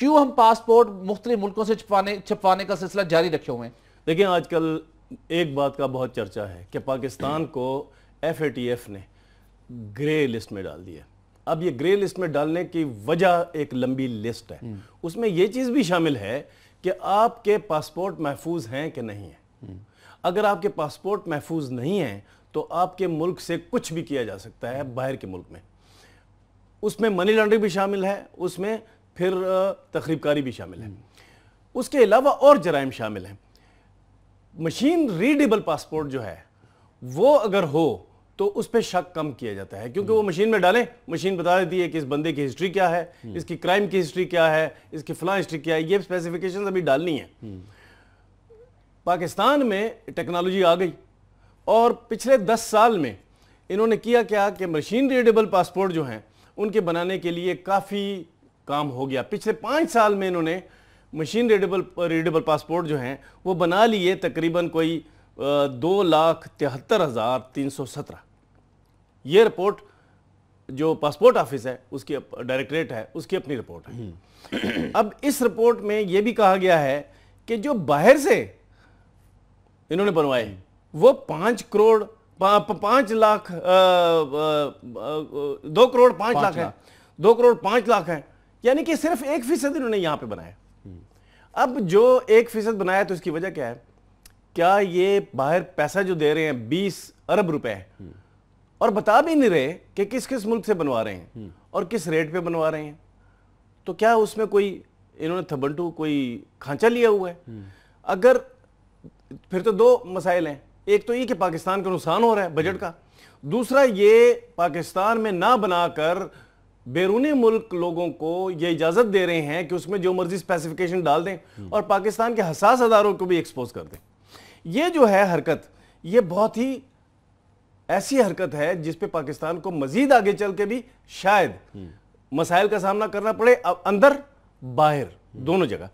क्यों हम पासपोर्ट मुख्तलि मुल्कों से छपाने छपवाने का सिलसिला जारी रखे हुए हैं देखिए आजकल एक बात का बहुत चर्चा है कि पाकिस्तान को एफ ने ग्रे लिस्ट में डाल दिया अब ये ग्रे लिस्ट में डालने की वजह एक लंबी लिस्ट है हम्म। उसमें ये चीज़ भी शामिल है कि आपके पासपोर्ट महफूज हैं कि नहीं है हम्म। अगर आपके पासपोर्ट महफूज नहीं है तो आपके मुल्क से कुछ भी किया जा सकता है बाहर के मुल्क में उसमें मनी लॉन्ड्रिंग भी शामिल है उसमें फिर तकरीबकारी भी शामिल है उसके अलावा और जराइम शामिल हैं मशीन रीडेबल पासपोर्ट जो है वो अगर हो तो उस पर शक कम किया जाता है क्योंकि वो मशीन में डालें मशीन बता देती है कि इस बंदे की हिस्ट्री क्या है हम्म। इसकी क्राइम की हिस्ट्री क्या है इसकी फला हिस्ट्री क्या है ये स्पेसिफिकेशन अभी डालनी है हम्म। पाकिस्तान में टेक्नोलॉजी आ गई और पिछले दस साल में इन्होंने किया क्या कि मशीन रीडेबल पासपोर्ट जो हैं उनके बनाने के लिए काफ़ी काम हो गया पिछले पाँच साल में इन्होंने मशीन रीडेबल रीडेबल पासपोर्ट जो हैं वो बना लिए तकरीबन कोई दो लाख तिहत्तर हज़ार तीन सौ सत्रह ये रिपोर्ट जो पासपोर्ट ऑफिस है उसकी डायरेक्टरेट है उसकी अपनी रिपोर्ट है हम्म। अब इस रिपोर्ट में ये भी कहा गया है कि जो बाहर से इन्होंने बनवाए वो पाँच करोड़ पाँच लाख दो करोड़ पाँच, लाख है दो करोड़ पाँच लाख है यानी कि सिर्फ एक फीसद इन्होंने यहां पे बनाया अब जो एक फीसद बनाया तो इसकी वजह क्या है क्या ये बाहर पैसा जो दे रहे हैं बीस अरब रुपए और बता भी नहीं रहे कि किस किस मुल्क से बनवा रहे हैं और किस रेट पे बनवा रहे हैं तो क्या उसमें कोई इन्होंने थबंटू कोई खांचा लिया हुआ है अगर फिर तो दो मसाइल हैं एक तो ये कि पाकिस्तान का नुकसान हो रहा है बजट का दूसरा ये पाकिस्तान में ना बनाकर बैरून मुल्क लोगों को ये इजाजत दे रहे हैं कि उसमें जो मर्जी स्पेसिफिकेशन डाल दें और पाकिस्तान के हसास अदारों को भी एक्सपोज कर दें ये जो है हरकत ये बहुत ही ऐसी हरकत है जिस पे पाकिस्तान को मजीद आगे चल के भी शायद मसाइल का सामना करना पड़े अब अंदर बाहर दोनों जगह